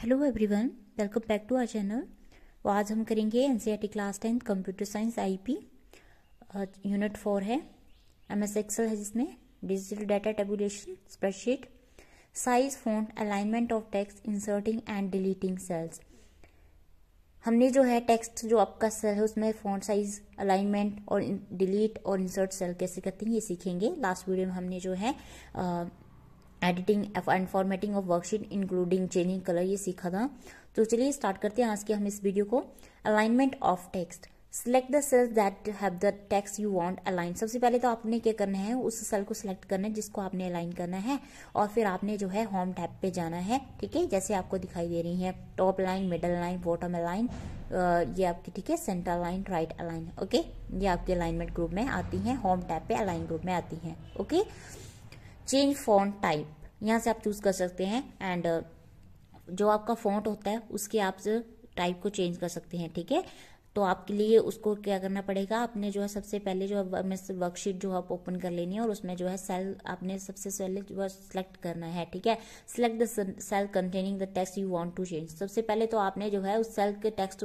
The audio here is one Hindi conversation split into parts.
Hello everyone welcome back to our channel वो आज हम करेंगे an class tenth computer science IP unit four है एम एस एक्सल है जिसमें digital data tabulation spreadsheet size font alignment of text inserting and deleting cells हमने जो है टेक्स्ट जो आपका सेल है उसमें फॉन्ट साइज अलाइनमेंट और डिलीट और इंसर्ट सेल कैसे करते हैं ये सीखेंगे लास्ट वीडियो में हमने जो है uh, editing and formatting of worksheet including changing colour ये सीखा था तो चलिए स्टार्ट करते हैं आज के हम इस वीडियो को alignment of text select the cells that have the text you want align सबसे पहले तो आपने क्या करना है उस सेल को सिलेक्ट करना है जिसको आपने अलाइन करना है और फिर आपने जो है होम टैप पे जाना है ठीक है जैसे आपको दिखाई दे रही है top line middle line bottom line ये आपकी ठीक है centre line right align okay ये आपके अलाइनमेंट ग्रुप में आती है होम टैप पे अलाइन ग्रुप में आती है ओके चेंज फॉन्ट टाइप यहाँ से आप चूज़ कर सकते हैं एंड uh, जो आपका फॉन्ट होता है उसके आप टाइप को चेंज कर सकते हैं ठीक है तो आपके लिए उसको क्या करना पड़ेगा आपने जो है सबसे पहले जो है वर्कशीट जो आप ओपन कर लेनी है और उसमें जो है सेल आपने सबसे पहले जो है सिलेक्ट करना है ठीक है select the cell containing the text you want to change सबसे पहले तो आपने जो है उस सेल के टेक्स्ट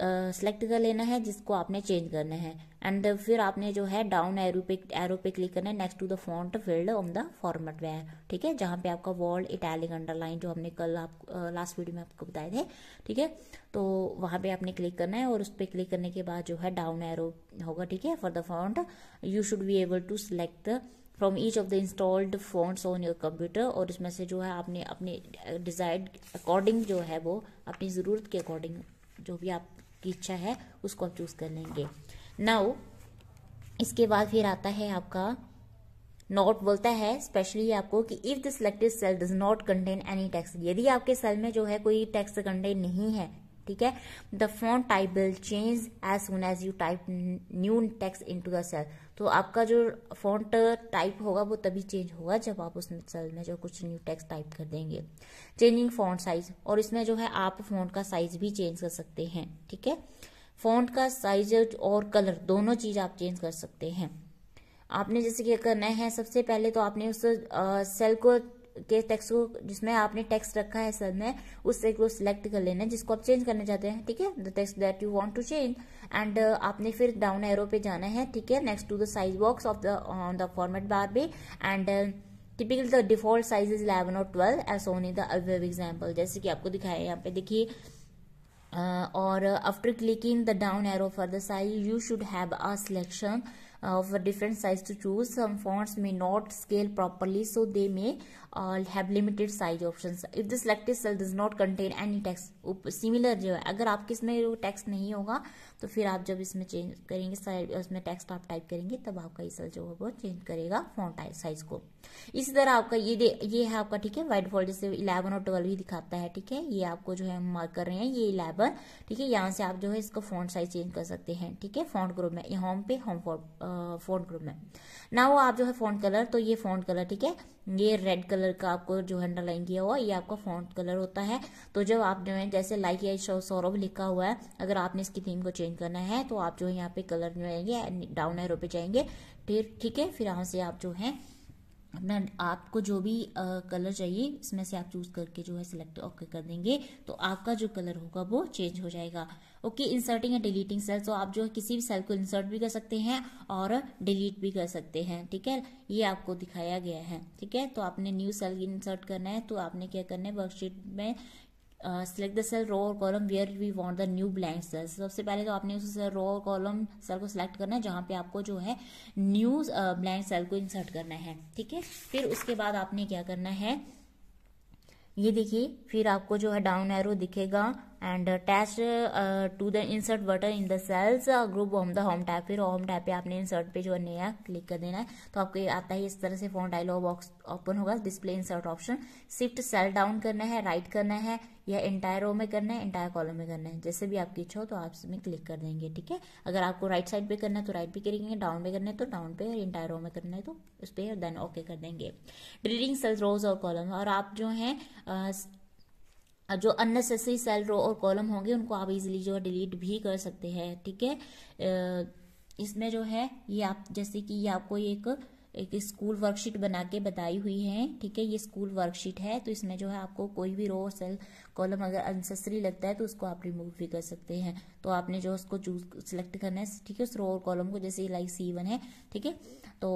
सेलेक्ट कर लेना है जिसको आपने चेंज करना है एंड फिर आपने जो है डाउन एरो पे एरो पे क्लिक करना है next to the font field on the format way ठीक है जहाँ पे आपका वर्ल्ड इटैलिक अंडरलाइन जो हमने कल आप लास्ट वीडियो में आपको बताए थे ठीक है तो वहाँ पे आपने क्लिक करना है और उस पर क्लिक करने के बाद जो है डाउन एरो होगा ठीक है for the font you should be able to select from each of the installed fonts on your computer और इसमें से जो है आपने अपने डिजायर्ड अकॉर्डिंग जो है वो अपनी ज़रूरत के अकॉर्डिंग जो भी आप की इच्छा है उसको आप चूज कर लेंगे नाउ इसके बाद फिर आता है आपका नॉट बोलता है स्पेशली आपको कि if the selected cell does not contain any text यदि आपके सेल में जो है कोई टेक्स कंटेन नहीं है ठीक है the font type will change as soon as you type new text into the cell तो आपका जो फॉन्ट टाइप होगा वो तभी चेंज होगा जब आप उस सेल में जो कुछ न्यू टेक्स्ट टाइप कर देंगे चेंजिंग फॉन्ट साइज और इसमें जो है आप फॉन्ट का साइज भी चेंज कर सकते हैं ठीक है फॉन्ट का साइज और कलर दोनों चीज आप चेंज कर सकते हैं आपने जैसे क्या करना है सबसे पहले तो आपने उस सेल को के टेक्स्ट को जिसमें आपने टेक्स्ट रखा है सर में उस एक को सिलेक्ट कर लेना जिसको आप चेंज करना चाहते हैं ठीक है the text that you want to change and आपने फिर डाउन एरो पे जाना है ठीक है next to the size box of the on the format bar भी and typical the default size is eleven और twelve as shown in the example जैसे कि आपको दिखाया यहाँ पे देखिए Uh, और after clicking the down arrow for the size you should have a selection of different size to choose some fonts may not scale properly so they may all have limited size option if the selected cell does not contain any text similar जो है अगर आपके इसमें वो नहीं होगा तो फिर आप जब इसमें चेंज करेंगे उसमें टेक्स्ट आप टाइप करेंगे तब आपका ये सेल जो है वो चेंज करेगा फॉन्ट साइज को इसी तरह आपका ये ये है आपका ठीक है वाइट फॉल्ट जैसे इलेवन और ट्वेल्व ही दिखाता है ठीक है ये आपको जो है हम मार्क कर रहे हैं ये इलेवन ठीक है यहाँ से आप जो है इसका फॉन्ट साइज चेंज कर सकते हैं ठीक है फॉन्ट ग्रुप में होम पे होम फॉन्ट ग्रुप में ना वो आप जो है फॉन्ट कलर तो ये फॉन्ट कलर ठीक है ये रेड कलर का आपको जो अंडरलाइन किया हुआ ये आपका फॉन्ट कलर होता है तो जब आप जो है जैसे लाइक या सौरभ लिखा हुआ है अगर आपने इसकी थीम को चेंज करना है तो आप जो है यहाँ पे कलर जो है डाउन एरो पे जाएंगे फिर ठीक है फिर यहाँ से आप जो है अपना आपको जो भी आ, कलर चाहिए इसमें से आप चूज करके जो है सिलेक्ट ओके कर देंगे तो आपका जो कलर होगा वो चेंज हो जाएगा okay inserting and deleting cell तो आप जो है किसी भी सेल को इंसर्ट भी कर सकते हैं और डिलीट भी कर सकते हैं ठीक है ये आपको दिखाया गया है ठीक है तो आपने न्यू सेल इंसर्ट करना है तो आपने क्या करना है वर्कशीट में select the cell row or column where we want the new blank cell सबसे पहले तो आपने उस रो और कॉलम सेल को सिलेक्ट करना है जहाँ पे आपको जो है न्यू ब्लैंक सेल को इंसर्ट करना है ठीक है फिर उसके बाद आपने क्या करना है ये देखिए फिर आपको जो है डाउन एरो दिखेगा and attach to the insert button in the cells group home the home tab फिर होम टैप पे आपने इंसर्ट पे जो नया क्लिक कर देना है तो आपको आता है इस तरह से फोन डायलॉग बॉक्स ओपन होगा display insert option shift cell down करना है राइट करना है या इंटायर रो में करना है इंटायर कॉलम में करना है जैसे भी आपकी इच्छा हो तो आप इसमें क्लिक कर देंगे ठीक है अगर आपको राइट साइड पे करना है तो राइट भी करेंगे डाउन पे करना है तो डाउन पे और इंटायर रो में करना है तो उस पर देन ओके कर देंगे डिलीटिंग सेल्स रोज और कॉलम और आप जो है uh, जो unnecessary cell row or column होंगे उनको आप इजीली जो है डिलीट भी कर सकते हैं ठीक है इसमें जो है ये आप जैसे कि ये आपको एक एक स्कूल वर्कशीट बना के बताई हुई है ठीक है ये स्कूल वर्कशीट है तो इसमें जो है आपको कोई भी रो और सेल कॉलम अगर अनसेसरी लगता है तो उसको आप रिमूव भी कर सकते हैं तो आपने जो उसको चूज सिलेक्ट करना है ठीक है उस रो और कॉलम को जैसे लाइक सी वन है ठीक है तो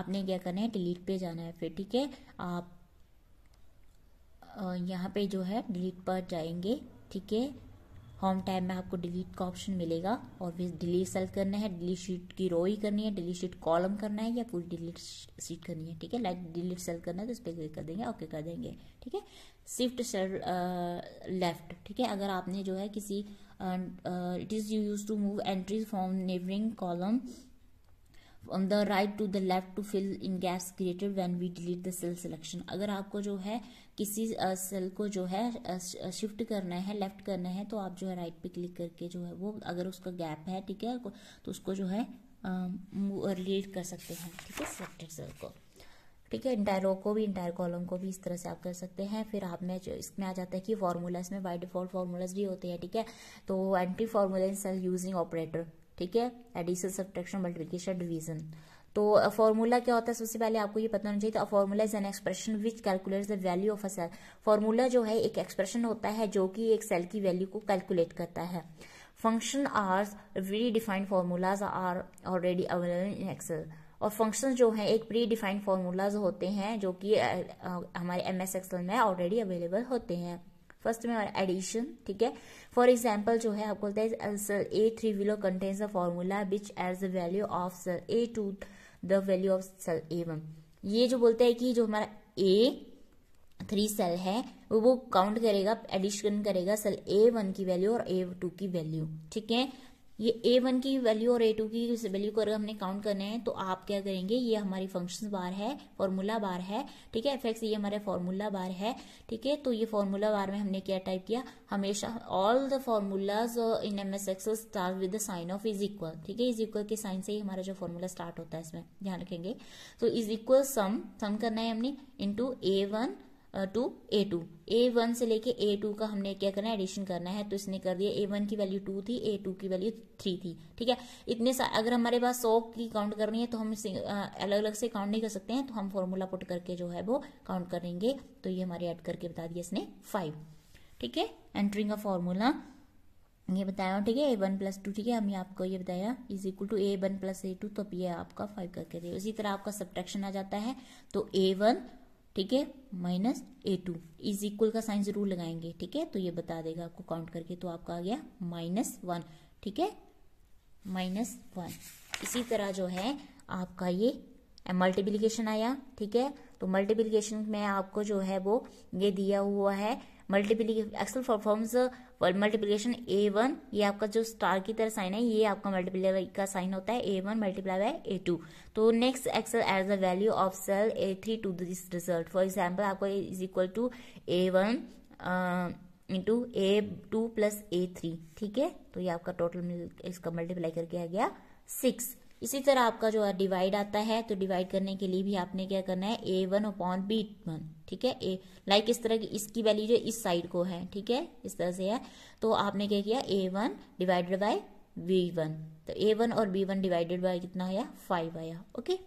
आपने क्या करना है डिलीट पे जाना है फिर ठीक है आप यहाँ पे जो है डिलीट पर जाएंगे ठीक है होम टाइम में आपको डिलीट का ऑप्शन मिलेगा और फिर डिलीट सेल करना है डिलीट शीट की रो ही करनी है डिलीट शीट कॉलम करना है या पूरी डिलीट शीट करनी है ठीक है लाइक डिलीट सेल करना है तो इस पर क्लिक कर देंगे ओके कर देंगे ठीक है शिफ्ट सेल लेफ्ट ठीक है अगर आपने जो है किसी it is you use to move entries from neighbouring column from the right to the left to fill in gaps created when we delete the cell selection अगर आपको जो है किसी सेल को जो है शिफ्ट करना है लेफ्ट करना है तो आप जो है राइट पे क्लिक करके जो है वो अगर उसका गैप है ठीक है तो उसको जो है रिलीट कर सकते हैं ठीक है सिलेक्टेड सेल को ठीक है इंटायर रो को भी इंटायर कॉलम को भी इस तरह से आप कर सकते हैं फिर में जो इसमें आ जाता है कि फार्मूलाज में बाय डिफॉल्ट फार्मूलाज भी होते हैं ठीक है तो entry formula in cell using operator ठीक है एडिशन सब्ट्रैक्शन मल्टीप्लिकेशन डिवीजन तो फॉर्मूला क्या होता है सबसे पहले आपको ये पता होना चाहिए तो formula is an expression which calculate the value of a cell formula जो है एक एक्सप्रेशन होता है जो कि एक सेल की वैल्यू को कैलकुलेट करता है function are predefined formulas are already available in Excel और फंक्शन जो हैं एक प्री डिफाइंड फार्मूलाज होते हैं जो कि हमारे एम एस एक्सेल में ऑलरेडी अवेलेबल होते हैं फर्स्ट में एडिशन ठीक है फॉर एग्जाम्पल जो है आपको बोलता है cell A three below contains a formula which adds the value of cell A two the value of cell A one ये जो बोलता है कि जो हमारा ए थ्री सेल है वो वो काउंट करेगा एडिशन करेगा सेल ए वन की वैल्यू और ए टू की वैल्यू ठीक है ये ए वन की वैल्यू और ए टू की वैल्यू को अगर हमने काउंट करने हैं तो आप क्या करेंगे ये हमारी फंक्शन बार है फॉर्मूला बार है ठीक है एफ एक्स ये हमारा फॉर्मूला बार है ठीक है तो ये फॉर्मूला बार में हमने क्या टाइप किया हमेशा all the formulas in M S Excel start with the sign of is equal ठीक है इज इक्वल के साइन से ही हमारा जो फॉर्मूला स्टार्ट होता है इसमें ध्यान रखेंगे तो इज इक्वल सम सम करना है हमने into A one to A two A one से लेके ए टू का हमने क्या करना है एडिशन करना है तो इसने कर दिया ए वन की वैल्यू टू थी ए टू की वैल्यू थ्री थी ठीक है इतने अगर हमारे पास सौ की काउंट करनी है तो हम अलग अलग से काउंट नहीं कर सकते हैं तो हम फॉर्मूला पुट करके जो है वो काउंट करेंगे तो ये हमारे ऐड करके बता दिया इसने फाइव ठीक है एंट्रिंग अ फॉर्मूला ये बताया ठीक है ए वन प्लस टू ठीक है हमने आपको ये बताया is equal to A one plus A two तो ये आपका फाइव करके दे इसी तरह आपका सब्ट्रैक्शन आ जाता है तो ए वन ठीक है minus A two is equal का साइन जरूर लगाएंगे ठीक है तो ये बता देगा आपको काउंट करके तो आपका आ गया माइनस वन ठीक है माइनस वन इसी तरह जो है आपका ये मल्टीप्लीकेशन आया ठीक है तो मल्टीप्लीकेशन में आपको जो है वो ये दिया हुआ है मल्टीप्लीके Excel forms multiplication A one ये आपका जो स्टार की तरह साइन है ये आपका मल्टीप्लाई का साइन होता है A one multiply by A two तो next Excel adds the value of cell A three to this result for example आपको is equal to A one into A two plus A three ठीक है तो ये आपका टोटल इसका मल्टीप्लाई करके आ गया सिक्स इसी तरह आपका जो डिवाइड आता है तो डिवाइड करने के लिए भी आपने क्या करना है A one upon B one ठीक है ए लाइक इस तरह की इसकी वैल्यू जो इस साइड को है ठीक है इस तरह से है तो आपने क्या किया A one divided by B one तो ए वन और बी वन डिवाइडेड बाय कितना आया फाइव आया ओके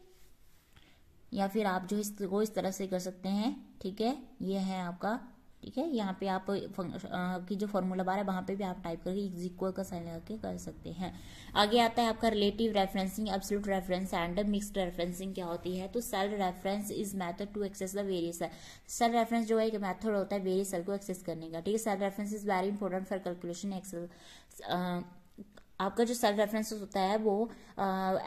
या फिर आप जो इसको इस तरह से कर सकते हैं ठीक है ये है आपका ठीक है यहाँ पे आप की जो फॉर्मूला बार है वहां पे भी आप टाइप करके इज इक्वल का साइन लगा के कर सकते हैं आगे आता है आपका relative referencing absolute reference and mixed referencing क्या होती है तो cell reference is method to access the various cell reference जो है एक मैथड होता है वेरियस सेल को एक्सेस करने का ठीक है cell reference is very important for calculation Excel आपका जो सेल रेफरेंस होता है वो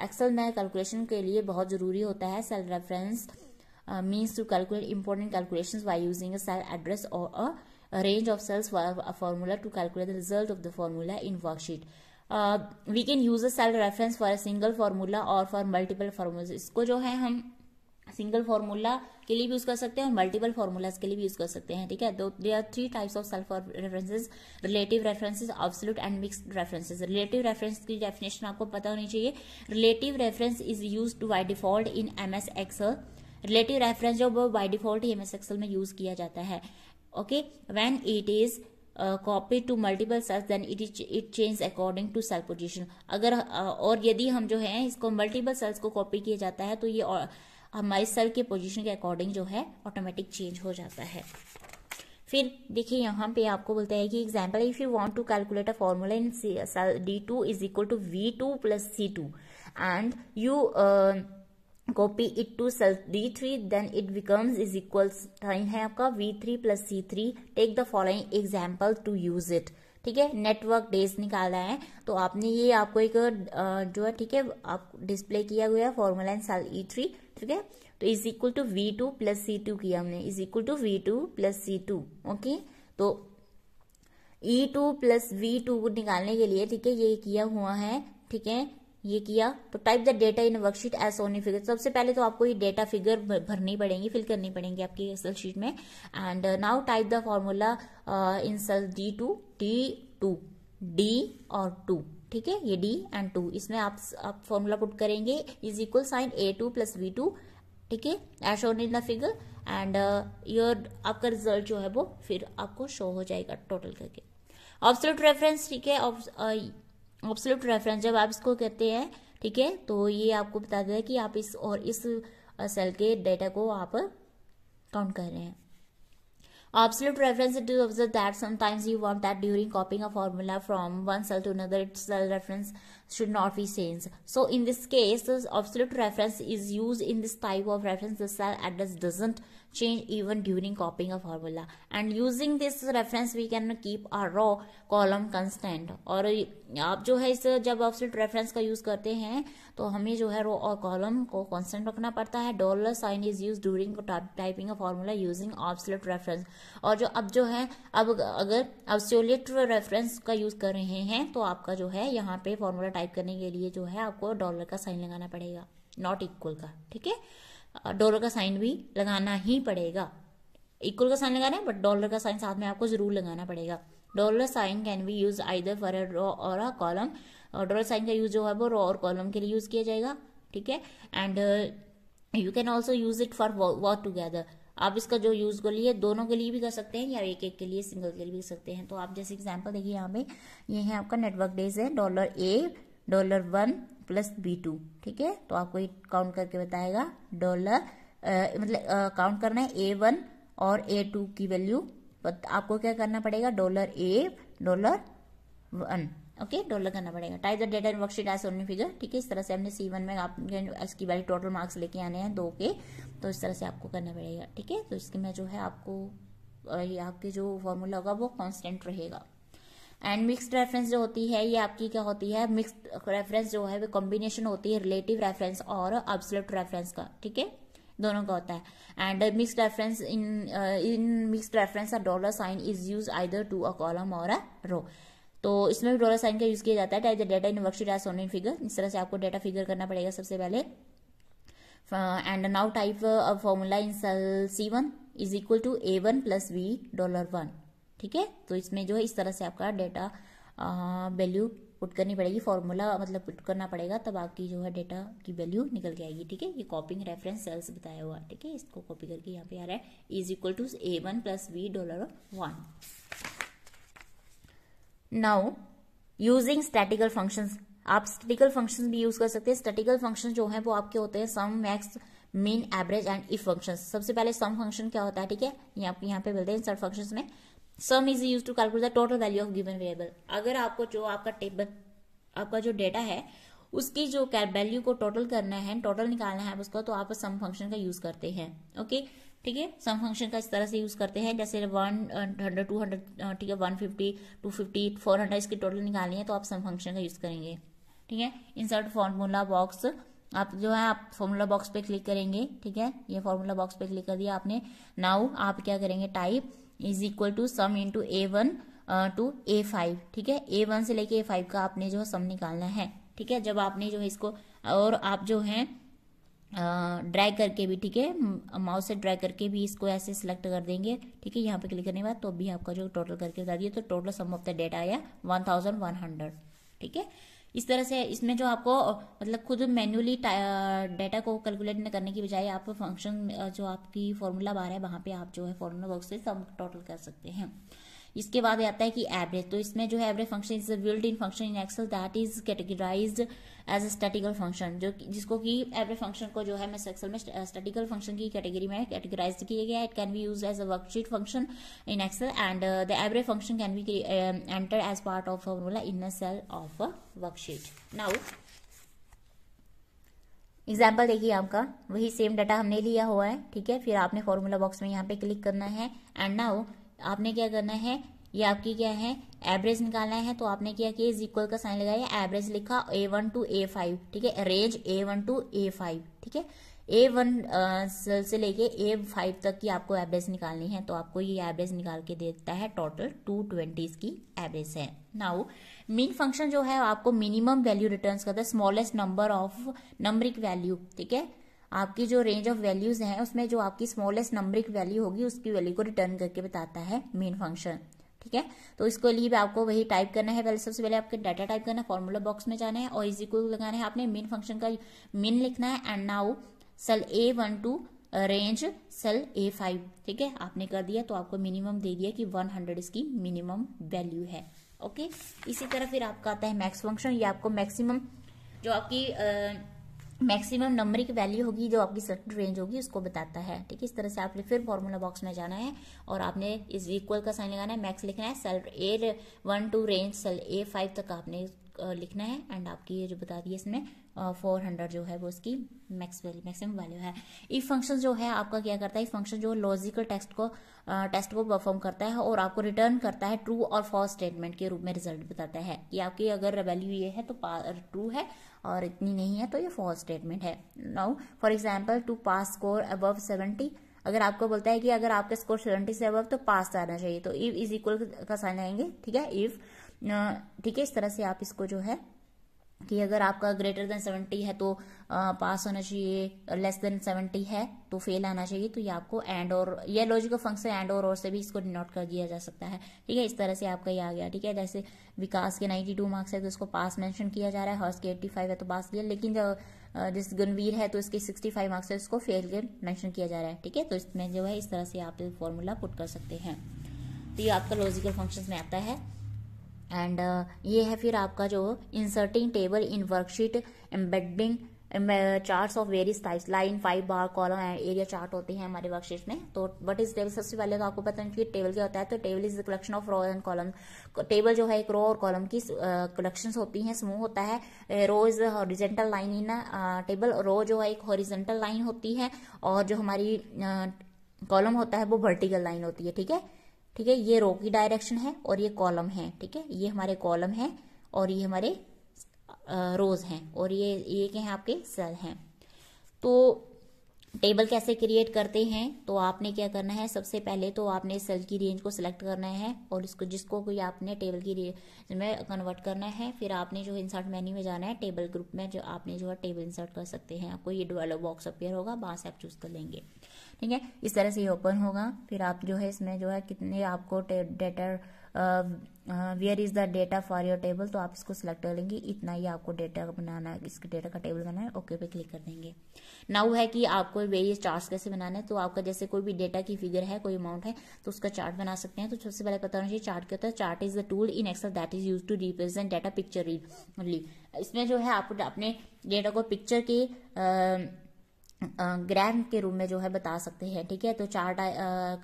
एक्सेल में कैलकुलेशन के लिए बहुत जरूरी होता है cell reference uh, means to calculate important calculations by using a cell address or a, a range of cells for a, a formula to calculate the result of the formula in worksheet. Uh, we can use a cell reference for a single formula और for multiple formulas. इसको जो है हम सिंगल फार्मूला के लिए भी यूज कर सकते हैं और मल्टीपल फार्मूलाज के लिए भी यूज कर सकते हैं ठीक है दो they are three types of self references relative references absolute and mixed references relative reference की डेफिनेशन आपको पता होनी चाहिए relative reference is use to by default in M S Excel relative reference जो वो बाई डिफॉल्ट एस एक्सल में यूज किया जाता है okay when it is copy to multiple cells then it is it change according to cell position अगर uh, और यदि हम जो है इसको मल्टीपल सेल्स को कॉपी किया जाता है तो ये uh, हमारी सेल के पोजिशन के अकॉर्डिंग जो है ऑटोमेटिक चेंज हो जाता है फिर देखिए यहाँ पे आपको बोलता है कि example if you want to calculate a formula in D two is equal to B two plus C two and you copy it to cell D3 then it becomes is equals sign है आपका B three plus C three take the following example to use it ठीक है नेटवर्क डेज निकाला है तो आपने ये आपको एक जो है ठीक है आप डिस्प्ले किया हुआ है फॉर्मूला इन साल ई e थ्री ठीक है तो is equal to B two plus C two किया हमने is equal to B two plus C two okay तो E two plus B two निकालने के लिए ठीक है ये किया हुआ है ठीक है ये किया तो type the data in worksheet as shown figure सबसे पहले तो आपको ये डेटा फिगर भरनी पड़ेगी फिल करनी पड़ेगी आपकी एक्सेल शीट में and now type the formula in cell D two D two D और टू ठीक है ये डी एंड टू इसमें आप आप फॉर्मूला पुट करेंगे is equal sign A two plus B two ठीक है as shown in the figure and your आपका रिजल्ट जो है वो फिर आपको शो हो जाएगा टोटल करके ऑब्सोल्यूट रेफरेंस ठीक है uh, ऑब्सोल्यूट रेफरेंस जब आप इसको कहते हैं ठीक है तो ये आपको बता देता है कि आप इस और इस सेल के डेटा को आप काउंट कर रहे हैं absolute reference it is observe that sometimes you want that during copying a formula from one cell to another it cell reference should not be change so in this case absolute reference is use in this type of reference the cell at doesn't change even during copying a formula and using this reference we can keep our raw column constant और आप जो है इस जब ऑब्सोल्यूट रेफरेंस का यूज करते हैं तो हमें जो है रो और कॉलम को कॉन्स्टेंट रखना पड़ता है dollar sign is use during typing a formula using absolute reference और जो अब जो है अब अगर ऑब्सोल्यूट रेफरेंस का यूज कर रहे हैं तो आपका जो है यहाँ पे फॉर्मूला टाइप करने के लिए जो है आपको डॉलर का साइन लगाना पड़ेगा नॉट इक्वल का ठीक है डॉलर का साइन भी लगाना ही पड़ेगा इक्वल का साइन लगाना है बट डॉलर का साइन साथ में आपको जरूर लगाना पड़ेगा dollar sign can be use either for a row or a column dollar sign का यूज जो है वो रॉ और कॉलम के लिए यूज किया जाएगा ठीक है and you can also use it for walk together आप इसका जो यूज को लिए दोनों के लिए भी कर सकते हैं या एक एक के लिए सिंगल के लिए भी कर सकते हैं तो आप जैसे एग्जाम्पल देखिए यहाँ पे ये है आपका नेटवर्क डेज है dollar A dollar one plus B two ठीक है तो आपको ये काउंट करके बताएगा डॉलर मतलब काउंट करना है ए वन और ए टू की वैल्यू आपको क्या करना पड़ेगा dollar A dollar one okay dollar करना पड़ेगा type the data in worksheet as only figure ठीक है इस तरह से हमने सी वन में आपके इसकी वैल्यू टोटल मार्क्स लेके आने हैं दो के तो इस तरह से आपको करना पड़ेगा ठीक है तो इसके में जो है आपको आपके जो फॉर्मूला होगा वो कॉन्स्टेंट रहेगा एंड मिक्स्ड रेफरेंस जो होती है ये आपकी क्या होती है मिक्स्ड रेफरेंस जो है वो कॉम्बिनेशन होती है रिलेटिव रेफरेंस और अब्सलट रेफरेंस का ठीक है दोनों का होता है and mixed reference in in mixed reference a dollar sign is use either to a column or a रो तो इसमें भी डॉलर साइन का यूज किया जाता है डेटा इन वर्कशीट या सोन इन फिगर इस तरह से आपको डेटा फिगर करना पड़ेगा सबसे पहले and now type formula in C one is equal to A one plus B dollar one ठीक है तो इसमें जो है इस तरह से आपका डेटा वैल्यू पुट करनी पड़ेगी फॉर्मूला मतलब पुट करना पड़ेगा तब आपकी जो है डेटा की वैल्यू निकल के आएगी ठीक है ये कॉपिंग रेफरेंस सेल्स बताया हुआ ठीक है इसको कॉपी करके यहाँ पे आ रहा है is equal to A one plus B dollar one now using statistical functions आप स्टैटिकल फंक्शंस भी यूज कर सकते हैं स्टैटिकल फंक्शन जो है वो आपके होते हैं sum max mean average and if function सबसे पहले सम फंक्शन क्या होता है ठीक है यहाँ पे बोलते हैं सर फंक्शन में sum is use to calculate the total value of given variable अगर आपको जो आपका टेबल आपका जो डेटा है उसकी जो वैल्यू को टोटल करना है टोटल निकालना है उसको तो आप सम फंक्शन का यूज करते हैं ओके ठीक है सम फंक्शन का इस तरह से यूज करते हैं जैसे वन हंड्रेड टू हंड्रेड ठीक है one fifty two fifty four hundred इसकी टोटल निकालनी है तो आप सम फंक्शन का यूज करेंगे ठीक है इंसर्ट फॉर्मूला बॉक्स आप जो है आप फॉर्मूला बॉक्स पे क्लिक करेंगे ठीक है ये फॉर्मूला बॉक्स पे क्लिक कर दिया आपने नाउ आप क्या करेंगे type is equal to sum to A one to A five ठीक है ए वन से लेके ए फाइव का आपने जो है सम निकालना है ठीक है जब आपने जो है इसको और आप जो है ड्रैग uh, करके भी ठीक है माउस से ड्रैग करके भी इसको ऐसे सिलेक्ट कर देंगे ठीक है यहाँ पे क्लिक करने के बाद तो भी आपका जो टोटल करके बता दिए तो total sum of the data आया वन थाउजेंड वन हंड्रेड ठीक है इस तरह से इसमें जो आपको मतलब खुद मैन्युअली डाटा को कैलकुलेट न करने की बजाय आप फंक्शन जो आपकी फॉर्मूला बार है वहाँ पे आप जो है फॉर्मूला बॉक्स से सम टोटल कर सकते हैं इसके बाद आता है कि एवरेज तो इसमें जो है average function is built in function in Excel that is categorise as a statistical function जो जिसको कि एवरेज फंक्शन को जो है मैं एक्सेल में स्टेटिकल फंक्शन की कैटेगरी में कैटेगराइज किया गया it can be use as a worksheet function in Excel and the average function can be enter as part of formula in a cell of a worksheet now example देखिए आपका वही सेम डाटा हमने लिया हुआ है ठीक है फिर आपने फॉर्मूला बॉक्स में यहाँ पे क्लिक करना है एंड नाउ आपने क्या करना है ये आपकी क्या है एवरेज निकालना है तो आपने क्या किया इज इक्वल का साइन लगाया एवरेज लिखा A one to A five ठीक है range A one to A five ठीक है ए वन से लेके ए फाइव तक की आपको एवरेज निकालनी है तो आपको ये एवरेज निकाल के देता है टोटल टू ट्वेंटी की एवरेज है नाउ मीन फंक्शन जो है आपको मिनिमम वैल्यू रिटर्न करता है smallest number of numeric value ठीक है आपकी जो रेंज ऑफ वैल्यूज है उसमें जो आपकी स्मॉलेस्ट नंबरिक वैल्यू होगी उसकी वैल्यू को रिटर्न करके बताता है मेन फंक्शन ठीक है तो इसको लिए भी आपको वही टाइप करना है पहले सबसे पहले आपके डाटा टाइप करना है फॉर्मूला बॉक्स में जाना है और इजी को लगाना है आपने मेन फंक्शन का मेन लिखना है and now cell A one to range cell A five ठीक है आपने कर दिया तो आपको मिनिमम दे दिया कि वन हंड्रेड इसकी मिनिमम वैल्यू है ओके इसी तरह फिर आपका आता है मैक्स फंक्शन ये आपको मैक्सिमम जो आपकी आ, uh, मैक्सिमम नंबर की वैल्यू होगी जो आपकी सिलेक्टेड रेंज होगी उसको बताता है ठीक है इस तरह से आपने फिर फॉर्मूला बॉक्स में जाना है और आपने इस इक्वल का साइन लगाना है मैक्स लिखना है cell A one to range cell A five तक आपने लिखना है एंड आपकी जो बता दी इसमें फोर हंड्रेड जो है वो इसकी मैक्स वैल्यू मैक्सिमम वैल्यू है इफ फंक्शन जो है आपका क्या करता है फंक्शन जो लॉजिकल टेक्स्ट को टेस्ट को परफॉर्म करता है और आपको रिटर्न करता है ट्रू और फॉल्स स्टेटमेंट के रूप में रिजल्ट बताता है कि आपकी अगर वैल्यू ये है तो ट्रू है और इतनी नहीं है तो ये फॉल्स स्टेटमेंट है now for example to pass score above seventy अगर आपको बोलता है कि अगर आपका स्कोर सेवेंटी से अबव तो पास आना चाहिए तो इफ इज इक्वल का साइन आएंगे ठीक है इफ ठीक है इस तरह से आप इसको जो है कि अगर आपका ग्रेटर देन सेवेंटी है तो पास होना चाहिए लेस देन सेवेंटी है तो फेल आना चाहिए तो ये आपको एंड और ये लॉजिकल फंक्शन एंड और और से भी इसको डिनोट कर दिया जा सकता है ठीक है इस तरह से आपका ये आ गया ठीक है जैसे विकास के नाइन्टी टू मार्क्स है तो इसको पास मेंशन किया जा रहा है हर्ष के एट्टी फाइव है तो पास दिया लेकिन जिस गंभीर है तो इसके सिक्सटी फाइव मार्क्स है उसको फेल के मैंशन किया जा रहा है ठीक है तो इसमें जो है इस तरह से आप फॉर्मूला पुट कर सकते हैं तो ये आपका लॉजिकल फंक्शन में आता है एंड uh, ये है फिर आपका जो inserting table in worksheet embedding charts of various types line pie bar column and area chart होते हैं हमारे वर्कशीट में तो वट इज टेबल सबसे पहले तो आपको पता है कि टेबल क्या होता है तो table is the collection of row and column table जो है एक रो और कॉलम की कलेक्शन uh, होती हैं स्मूव होता है row is horizontal line in table row जो है एक हॉरिजेंटल लाइन होती है और जो हमारी कॉलम uh, होता है वो वर्टिकल लाइन होती है ठीक है ठीक है ये रो की डायरेक्शन है और ये कॉलम है ठीक है ये हमारे कॉलम है और ये हमारे रोज हैं और ये ये क्या है आपके सेल हैं तो टेबल कैसे क्रिएट करते हैं तो आपने क्या करना है सबसे पहले तो आपने सेल की रेंज को सिलेक्ट करना है और इसको जिसको कोई आपने टेबल की रेंज में कन्वर्ट करना है फिर आपने जो इंसर्ट मेन्यू में जाना है टेबल ग्रुप में जो आपने जो है टेबल इंसर्ट कर सकते हैं आपको ये डुअलो बॉक्स अपेयर होगा वहां से आप चूज कर लेंगे ठीक है इस तरह से ये ओपन होगा फिर आप जो है इसमें जो है कितने आपको data where is the data for your table तो आप इसको सिलेक्ट कर लेंगे इतना ही आपको डेटा बनाना है इसके डेटा का टेबल बनाना है ओके पे क्लिक कर देंगे नाउ है कि आपको वेरियस चार्ट कैसे बनाना है तो आपका जैसे कोई भी डेटा की फिगर है कोई अमाउंट है तो उसका चार्ट बना सकते हैं तो सबसे पहले पता होना चाहिए चार्ट क्या होता है chart is the tool in Excel that is use to represent data picture इसमें जो है आप अपने डेटा को पिक्चर के ग्राम के रूप में जो है बता सकते हैं ठीक है तो चार्ट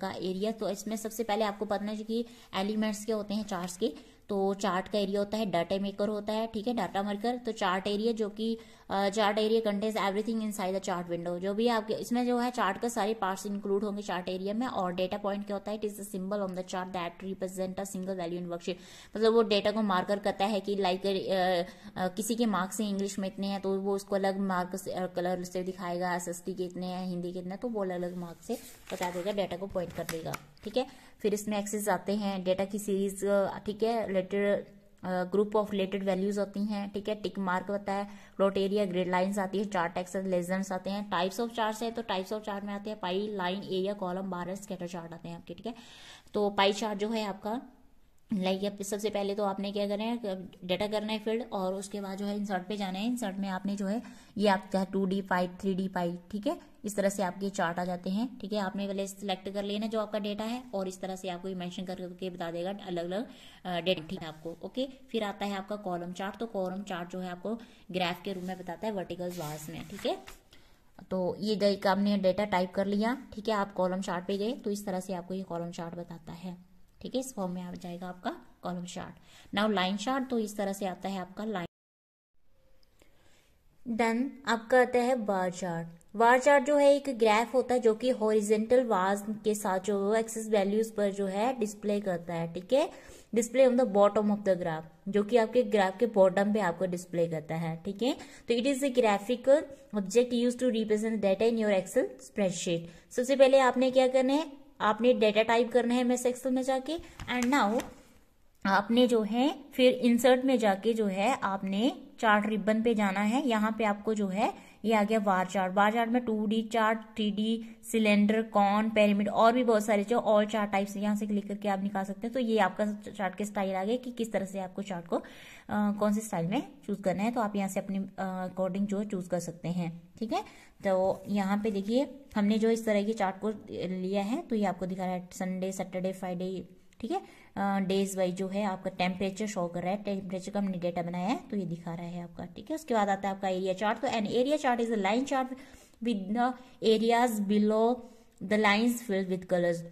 का एरिया तो इसमें सबसे पहले आपको पता है कि एलिमेंट्स के होते हैं चार्ट्स के तो चार्ट का एरिया होता है डाटा मेकर होता है ठीक है डाटा मार्कर तो चार्ट एरिया जो कि chart area contains everything inside the chart window जो भी आपके इसमें जो है चार्ट का सारे पार्ट्स इंक्लूड होंगे चार्ट एरिया में और डेटा पॉइंट क्या होता है it is the symbol on the chart that represent a single value in worksheet मतलब वो डेटा को मार्कर करता है कि लाइक किसी के मार्क्स हैं इंग्लिश में इतने हैं तो वो उसको अलग मार्क कलर से दिखाएगा एस के इतने हैं हिंदी के इतने तो वो अलग अलग मार्क्स से बता देगा डेटा को पॉइंट कर देगा ठीक है फिर इसमें एक्सेस आते हैं डेटा की सीरीज ठीक है related group of related values होती हैं ठीक है टिक मार्क होता है प्लॉट एरिया ग्रेड लाइंस आती है चार्ट एक्सेस लेजर्स आते हैं टाइप्स ऑफ चार्ट्स है तो टाइप्स ऑफ चार्ट में आते हैं pie line area column bar scatter chart आते हैं आपके ठीक है तो पाई चार्ट जो है आपका लाइक like, अब सबसे पहले तो आपने क्या करना है डेटा करना है फील्ड और उसके बाद जो है इंसर्ट पे जाना है इंसर्ट में आपने जो है ये आपका two D five three D five ठीक है इस तरह से आपके चार्ट आ जाते हैं ठीक है आपने पहले सिलेक्ट कर लेना जो आपका डेटा है और इस तरह से आपको ये मैंशन करके बता देगा अलग अलग डेटा ठीक है आपको ओके फिर आता है आपका कॉलम चार्ट तो कॉलम चार्ट जो है आपको ग्राफ के रूप में बताता है वर्टिकल बार्स में ठीक है तो ये आपने डेटा टाइप कर लिया ठीक है आप कॉलम चार्ट पे गए तो इस तरह से आपको ये कॉलम चार्ट बताता है ठीक है इस फॉर्म में आ जाएगा आपका column chart now line chart तो इस तरह से आता है आपका लाइन डन आपका आता है बार चार्ट वार चार्ट जो है एक ग्राफ होता है जो कि हॉरिजेंटल वार्स के साथ जो एक्सिस वैल्यूज पर जो है डिस्प्ले करता है ठीक है display on the bottom of the graph जो कि आपके ग्राफ के बॉटम पे आपको डिस्प्ले करता है ठीक है तो it is a graphic object use to represent data in your Excel spreadsheet सबसे पहले आपने क्या करना है आपने डेटा टाइप करना है एम एक्सेल में जाके एंड नाउ आपने जो है फिर इंसर्ट में जाके जो है आपने चार्ट रिबन पे जाना है यहाँ पे आपको जो है ये आ गया वार चार्ट वार चार्ट में two D chart three D cylinder cone pyramid और भी बहुत सारे जो और चार्ट टाइप्स यहाँ से क्लिक करके आप निकाल सकते हैं तो ये आपका चार्ट के स्टाइल आ गया कि किस तरह से आपको चार्ट को आ, कौन से स्टाइल में चूज करना है तो आप यहाँ से अपने अकॉर्डिंग जो चूज कर सकते हैं ठीक है तो यहाँ पे देखिए हमने जो इस तरह के चार्ट को लिया है तो ये आपको दिखा रहा है संडे सैटरडे फ्राइडे ठीक है डेज वाइज जो है आपका टेम्परेचर शो कर रहा है टेम्परेचर का हमने डेटा बनाया है तो ये दिखा रहा है आपका ठीक है उसके बाद आता है आपका एरिया चार्ट तो an area chart is a line chart with the areas below the lines filled with colours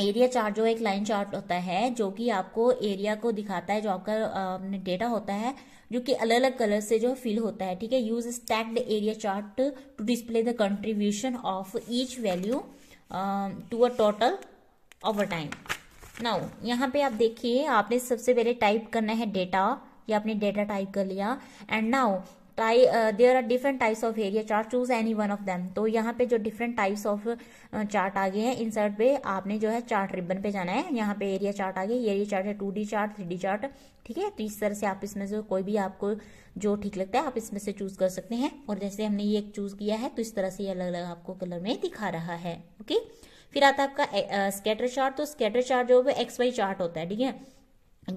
area chart जो एक लाइन चार्ट होता है जो कि आपको एरिया को दिखाता है जो आपका डेटा होता है जो कि अलग अलग कलर से जो फिल होता है ठीक है use stacked area chart to display the contribution of each value to a total over time now यहाँ पे आप देखिए आपने सबसे पहले टाइप करना है डेटा या आपने डेटा टाइप कर लिया and now there are different types of area chart choose any one of them तो यहाँ पे जो डिफरेंट टाइप्स ऑफ चार्ट आ गए हैं इंसर्ट पे आपने जो है चार्ट रिबन पे जाना है यहाँ पे एरिया चार्ट आ गए एरिया चार्ट है two D chart three D chart ठीक है तो इस तरह से आप इसमें से कोई भी आपको जो ठीक लगता है आप इसमें से चूज कर सकते हैं और जैसे हमने ये चूज किया है तो इस तरह से ये अलग अलग आपको कलर में दिखा रहा है ओके okay? फिर आता है आपका स्केटर चार्ट तो स्केटर चार्ट जो है एक्स वाई चार्ट होता है ठीक है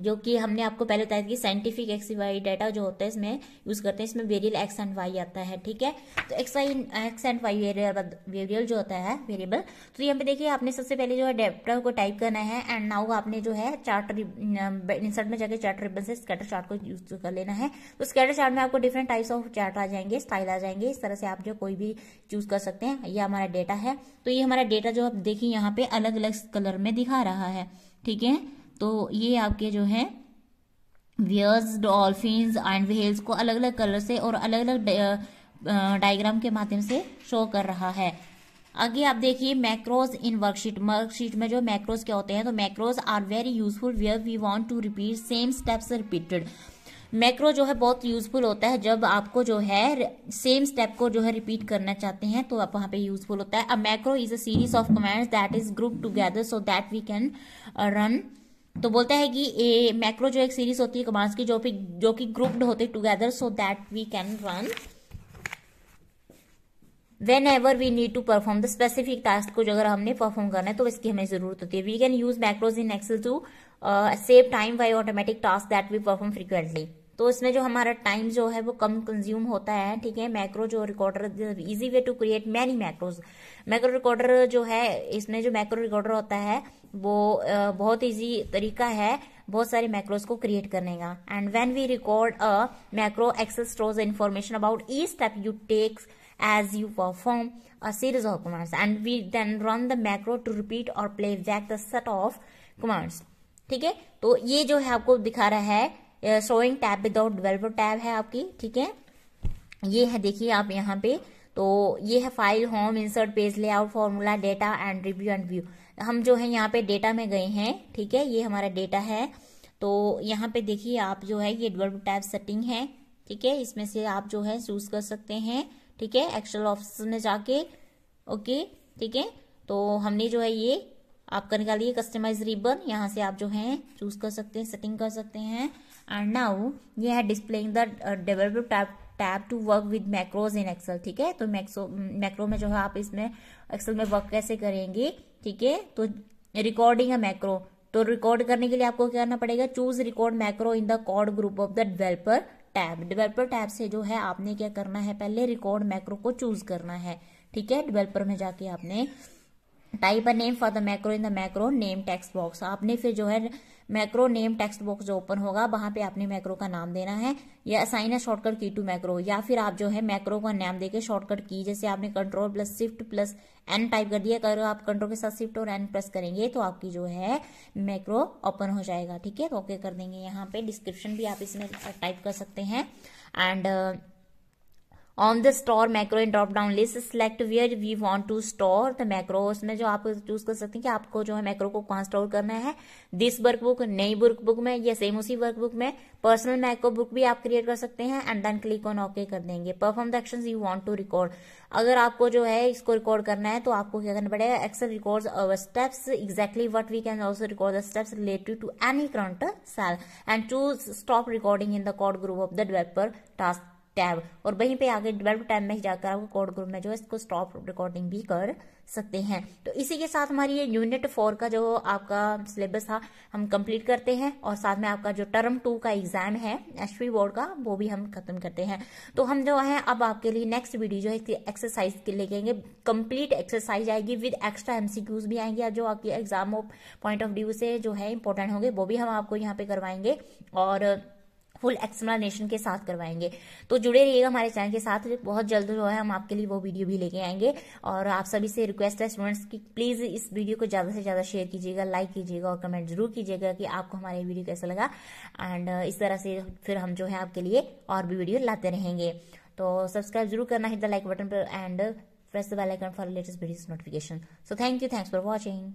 जो कि हमने आपको पहले बताया कि साइंटिफिक एक्स वाई डाटा जो होता है इसमें यूज करते हैं इसमें वेरियल एक्स एंड वाई आता है ठीक है तो X Y X and Y वेरियल जो होता है वेरिएबल तो यहाँ पे देखिए आपने सबसे पहले जो है डेप्टर को टाइप करना है एंड नाउ आपने जो है चार्ट इंसर्ट में जाकर चार्ट रिबन से स्कैटर चार्ट को यूज कर लेना है तो स्कैटर चार्ट में आपको डिफरेंट टाइप्स ऑफ चार्ट आ जाएंगे स्टाइल आ जाएंगे इस तरह से आप जो कोई भी चूज कर सकते हैं ये हमारा डेटा है तो ये हमारा डेटा जो आप देखिए यहाँ पे अलग अलग कलर में दिखा रहा है ठीक है तो ये आपके जो है वियर्स डॉल्फिन एंड व्हेल्स को अलग अलग कलर से और अलग अलग डायग्राम के माध्यम से शो कर रहा है आगे आप देखिए मैक्रोज इन वर्कशीट वर्कशीट में जो मैक्रोज क्या होते हैं तो macros are very useful where we want to repeat same steps repeated macro जो है बहुत यूजफुल होता है जब आपको जो है सेम स्टेप को जो है रिपीट करना चाहते हैं तो आप वहां पे यूजफुल होता है a macro is a series of comments that is group together so that we can run तो बोलता है कि ए मैक्रो जो एक सीरीज होती है कमांड्स की जो भी जो कि ग्रुप्ड होते together so that we can run whenever we need to perform the specific task को जो अगर हमने परफॉर्म करना है तो इसकी हमें जरूरत होती है we can use macros in Excel to save time by automatic task that we perform frequently तो इसमें जो हमारा टाइम जो है वो कम कंज्यूम होता है ठीक है मैक्रो जो recorder easy way to create many macros macro recorder जो है इसमें जो मैक्रो रिकॉर्डर होता है वो बहुत इजी तरीका है बहुत सारे मैक्रोज को क्रिएट करने का and when we record a macro Excel stores information about each step you takes as you perform a series of commands and we then run the macro to repeat और play back the set of commands ठीक है तो ये जो है आपको दिखा रहा है showing tab without developer tab है आपकी ठीक है ये है देखिए आप यहाँ पे तो ये है file home insert page layout formula data and review and view हम जो है यहाँ पे डेटा में गए हैं ठीक है ये हमारा डेटा है तो यहाँ पे देखिए आप जो है ये वेल्वो टैब सेटिंग है ठीक है इसमें से आप जो है चूज कर सकते हैं ठीक है एक्सल ऑफिस में जाके ओके ठीक है तो हमने जो है ये आपका निकालिए कस्टमाइज रिबन यहाँ से आप जो है चूज कर सकते हैं सेटिंग कर सकते हैं एंड नाउ ये है displaying the developer tap tab to work with macros in Excel ठीक है तो मैक्सो मैक्रो mm, में जो है आप इसमें एक्सेल में वर्क कैसे करेंगे ठीक है तो रिकॉर्डिंग है मैक्रो तो रिकॉर्ड करने के लिए आपको क्या करना पड़ेगा choose record macro in the code group of the developer tab developer tab से जो है आपने क्या करना है पहले रिकॉर्ड मैक्रो को चूज करना है ठीक है डेवलपर में जाके आपने type a name for the macro in the macro name text box आपने फिर जो है मैक्रो नेम टेक्स्ट बॉक्स जो ओपन होगा वहां पे आपने मैक्रो का नाम देना है या assign a shortcut key to macro या फिर आप जो है मैक्रो का नाम देके शॉर्टकट की जैसे आपने control plus shift plus N type कर दिया करो आप कंट्रोल के साथ शिफ्ट और एन प्रेस करेंगे तो आपकी जो है मैक्रो ओपन हो जाएगा ठीक है ओके तो कर देंगे यहाँ पे डिस्क्रिप्शन भी आप इसमें टाइप कर सकते हैं and on the store macro in drop down list select where we want to store the macro उसमें जो आप चूज कर सकते हैं कि आपको जो है मैक्रो को कहाँ स्टोर करना है दिस वर्क बुक नई वर्क बुक में या सेम उसी वर्क बुक में पर्सनल मैक्रो बुक भी आप क्रिएट कर सकते हैं and then click on okay कर देंगे perform the action you want to record अगर आपको जो है इसको रिकॉर्ड करना है तो आपको क्या करना पड़ेगा Excel record our steps exactly what we can also record the steps related to any current cell and choose stop recording in the code group of the developer task tab और वहीं पे आगे डिवेल्प टैब में जाकर आप कोड ग्रुप में जो है इसको स्टॉप रिकॉर्डिंग भी कर सकते हैं तो इसी के साथ हमारी ये यूनिट फोर का जो आपका सिलेबस था हम कंप्लीट करते हैं और साथ में आपका जो टर्म टू का एग्जाम है एस बोर्ड का वो भी हम खत्म करते हैं तो हम जो है अब आपके लिए नेक्स्ट वीडियो जो है एक्सरसाइज के लेंगे कंप्लीट एक्सरसाइज आएगी विद एक्स्ट्रा एमसीक्यूज भी आएंगे जो आपके एग्जाम पॉइंट ऑफ व्यू से जो है इंपॉर्टेंट होंगे वो भी हम आपको यहाँ पे करवाएंगे और फुल एक्सप्लेनेशन के साथ करवाएंगे तो जुड़े रहिएगा हमारे चैनल के साथ बहुत जल्द जो है हम आपके लिए वो वीडियो भी लेके आएंगे और आप सभी से रिक्वेस्ट है स्टूडेंट्स की प्लीज इस वीडियो को ज्यादा से ज्यादा शेयर कीजिएगा लाइक कीजिएगा और कमेंट जरूर कीजिएगा कि आपको हमारे वीडियो कैसा लगा एंड uh, इस तरह से फिर हम जो है आपके लिए और भी वीडियो लाते रहेंगे तो सब्सक्राइब जरूर करना है द लाइक बटन पर and press the bell icon for latest video notification so thank you thanks for watching